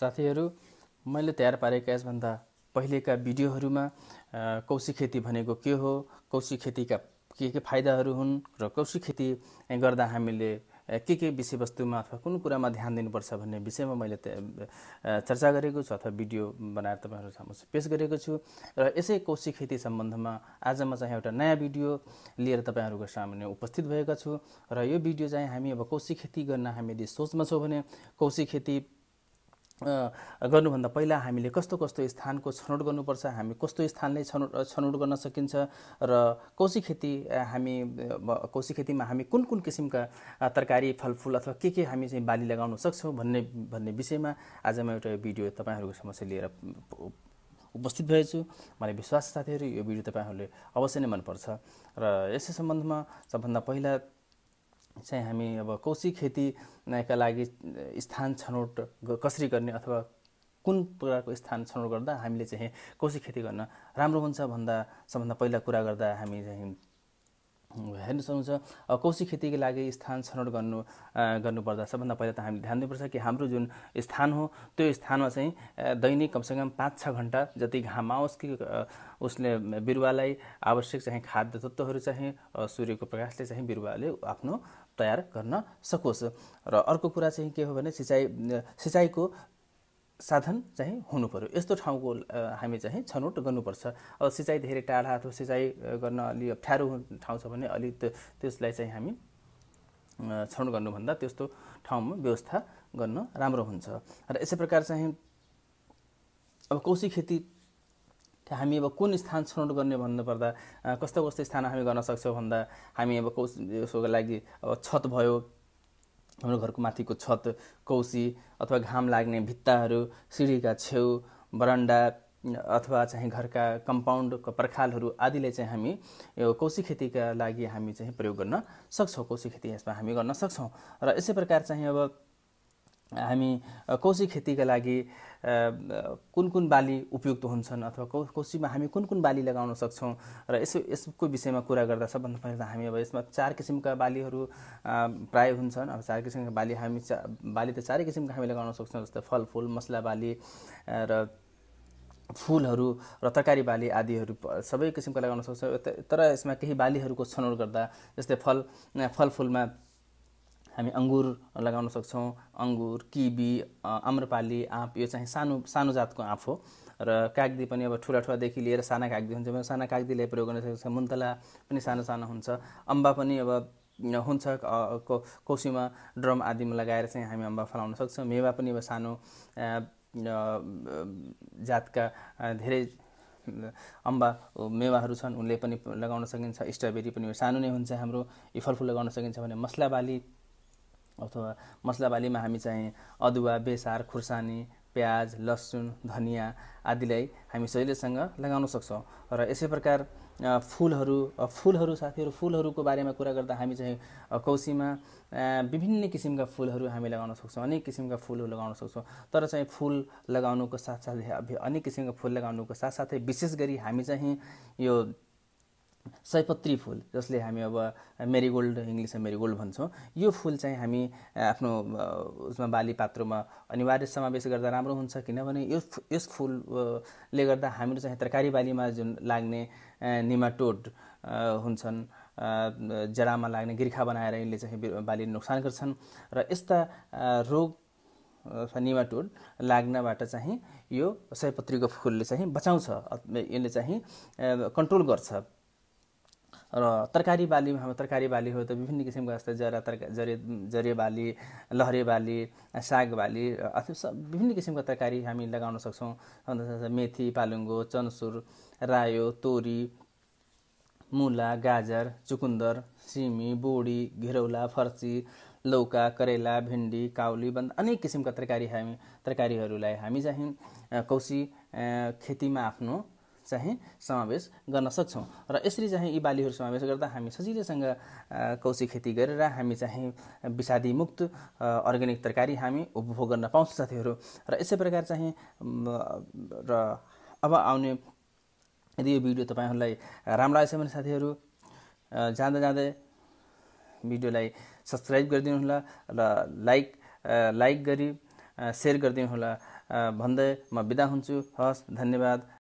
साथीहरू मैले तयार पारेका यसभन्दा पहिलेका भिडियोहरूमा कौशी खेती भनेको के हो कौशी खेतीका के के फाइदाहरू हुन् र कौशी खेती गर्दा हामीले के के विषयवस्तुमा अथवा कुन कुरामा ध्यान दिनुपर्छ भन्ने विषयमा मैले चर्चा गरेको छु अथवा भिडियो बनाएर तपाईँहरू सामु पेस गरेको छु र यसै कौशी खेती सम्बन्धमा आज म चाहिँ एउटा नयाँ भिडियो लिएर तपाईँहरूको सामुने उपस्थित भएका छु र यो भिडियो चाहिँ हामी अब कौशी खेती गर्न हामी यदि सोचमा छौँ भने कौशी खेती गर्नुभन्दा पहिला हामीले कस्तो कस्तो स्थानको छनौट गर्नुपर्छ हामी कस्तो स्थानले छनौट छनौट गर्न सकिन्छ र कौशी खेती हामी कौशी खेतीमा हामी कुन कुन किसिमका तरकारी फलफुल अथवा के के हामी चाहिँ बाली लगाउन सक्छौँ भन्ने भन्ने विषयमा आज म एउटा भिडियो तपाईँहरूको समस्या लिएर उपस्थित भएछु मलाई विश्वास साथीहरू यो भिडियो तपाईँहरूले अवश्य नै मनपर्छ र यसै सम्बन्धमा सबभन्दा पहिला चाहिँ हामी अब कौशी खेतीका लागि स्थान छनौट कसरी गर्ने अथवा कुन प्रकारको स्थान छनौट गर्दा हामीले चाहिँ कौशी खेती गर्न राम्रो हुन्छ भन्दा सबभन्दा पहिला कुरा गर्दा हामी चाहिँ हेर्न सक्नुहुन्छ कौशी खेतीको लागि स्थान छनौट गर्नु गर्नुपर्दा सबभन्दा पहिला त हामीले ध्यान दिनुपर्छ कि हाम्रो जुन स्थान हो त्यो स्थानमा चाहिँ दैनिक कमसेकम पाँच छ घन्टा जति घाम आओस् कि उसले बिरुवालाई आवश्यक चाहिँ खाद्य तत्त्वहरू चाहिँ सूर्यको प्रकाशले चाहिँ बिरुवाले आफ्नो तयार गर्न सकोस् र अर्को कुरा चाहिँ के हो भने सिँचाइ सिँचाइको साधन चाहिँ हुनु पऱ्यो यस्तो ठाउँको हामी चाहिँ छनौट गर्नुपर्छ अब सिँचाइ धेरै टाढा अथवा सिँचाइ गर्न अलि अप्ठ्यारो ठाउँ छ भने अलिक त्यसलाई चाहिँ हामी छनौट गर्नुभन्दा त्यस्तो ठाउँमा व्यवस्था गर्न राम्रो हुन्छ र यसै प्रकार चाहिँ अब कौशी खेती हामी अब कुन स्थान छनौट गर्ने भन्नुपर्दा कस्तो कस्तो स्थान हामी गर्न सक्छौँ भन्दा हामी अब कौशी यसको लागि अब छत भयो हाम्रो घरको माथिको छत कौसी अथवा घाम लाग्ने भित्ताहरू सिँढीका छेउ बरन्डा अथवा चाहिँ घरका कम्पाउन्डको पर्खालहरू आदिले चाहिँ हामी यो कौसी खेतीका लागि हामी चाहिँ प्रयोग गर्न सक्छौँ कौसी खेती यसमा हामी गर्न सक्छौँ र यसै प्रकार चाहिँ अब हामी कौशी खेतीका लागि कुन कुन बाली उपयुक्त हुन्छन् अथवा कौ कौशीमा हामी कुन कुन बाली लगाउन सक्छौँ र यसो यसको विषयमा कुरा गर्दा सबभन्दा पहिला त हामी अब यसमा चार किसिमका बालीहरू प्राय हुन्छन् अब चार किसिमका बाली हामी चा बाली त चारै किसिमका हामी लगाउन सक्छौँ जस्तै फलफुल मसला बाली र फुलहरू र तरकारी बाली आदिहरू सबै किसिमका लगाउन सक्छौँ तर यसमा केही बालीहरूको छनौट गर्दा जस्तै फल फलफुलमा हामी अङ्गुर लगाउन सक्छौँ अङ्गुर किबी आम्रपाली आँप यो चाहिँ सानो सानो जातको आँप हो र कागदी पनि अब ठुला ठुलादेखि लिएर साना कागदी हुन्छ भने साना कागदीलाई प्रयोग गर्न सक्छ मुन्तला पनि सानो सानो हुन्छ अम्बा पनि अब हुन्छ कोसीमा ड्रम आदिमा लगाएर चाहिँ हामी अम्बा फलाउन सक्छौँ मेवा पनि अब सानो जातका धेरै अम्बा मेवाहरू छन् उनले पनि लगाउन सकिन्छ स्ट्रबेरी पनि सानो नै हुन्छ हाम्रो यो फलफुल लगाउन सकिन्छ भने मसला बाली अथवा मसला बालीमा हामी चाहिँ अदुवा बेसार खुर्सानी प्याज लसुन धनियाँ आदिलाई हामी सजिलैसँग लगाउन सक्छौँ र यसै प्रकार फुलहरू फुलहरू साथीहरू फुलहरूको बारेमा कुरा गर्दा हामी चाहिँ कौसीमा विभिन्न किसिमका फुलहरू हामी लगाउन सक्छौँ अनेक किसिमका फुलहरू लगाउन सक्छौँ तर चाहिँ फुल लगाउनुको साथसाथै अनेक किसिमका फुल लगाउनुको साथसाथै विशेष गरी हामी चाहिँ यो सयपत्री फुल जसले हामी अब मेरिगोल्ड इङ्ग्लिसमा मेरिगोल्ड भन्छौँ यो फुल चाहिँ हामी आफ्नो उसमा बाली पात्रोमा अनिवार्य समावेश गर्दा राम्रो हुन्छ किनभने यो यस फुलले गर्दा हामीले चाहिँ तरकारी बालीमा जुन लाग्ने निमाटोड हुन्छन् जरामा लाग्ने गिर्खा बनाएर यसले चाहिँ बाली नोक्सान गर्छन् र यस्ता रोग निमाटोड लाग्नबाट चाहिँ यो सयपत्रीको फुलले चाहिँ बचाउँछ यसले चाहिँ कन्ट्रोल गर्छ र तरकारी बाली हाम्रो तरकारी बाली हो त विभिन्न किसिमको जस्तै जरा तर जरे जरे बाली लहरे बाली साग बाली अथवा विभिन्न किसिमको तरकारी हामी लगाउन सक्छौँ मेथी पालुङ्गो चनसुर रायो तोरी मुला गाजर चुकुन्दर सिमी बोडी घेरौला फर्सी लौका करेला भिन्डी काउली बन्द अनेक किसिमका तरकारी हामी तरकारीहरूलाई हामी चाहिँ कौसी खेतीमा आफ्नो चाहिँ समावेश गर्न सक्छौँ र यसरी चाहिँ यी बालीहरू समावेश गर्दा हामी सजिलैसँग कौशी खेती गरेर हामी चाहिँ विषादीमुक्त अर्ग्यानिक तरकारी हामी उपभोग गर्न पाउँछौँ साथीहरू र यसै प्रकार चाहिँ र अब आउने यदि यो भिडियो तपाईँहरूलाई राम्रो लागेको छ भने साथीहरू जाँदा जाँदै भिडियोलाई सब्सक्राइब होला र लाइक लाइक गरी सेयर होला भन्दै म बिदा हुन्छु हस् धन्यवाद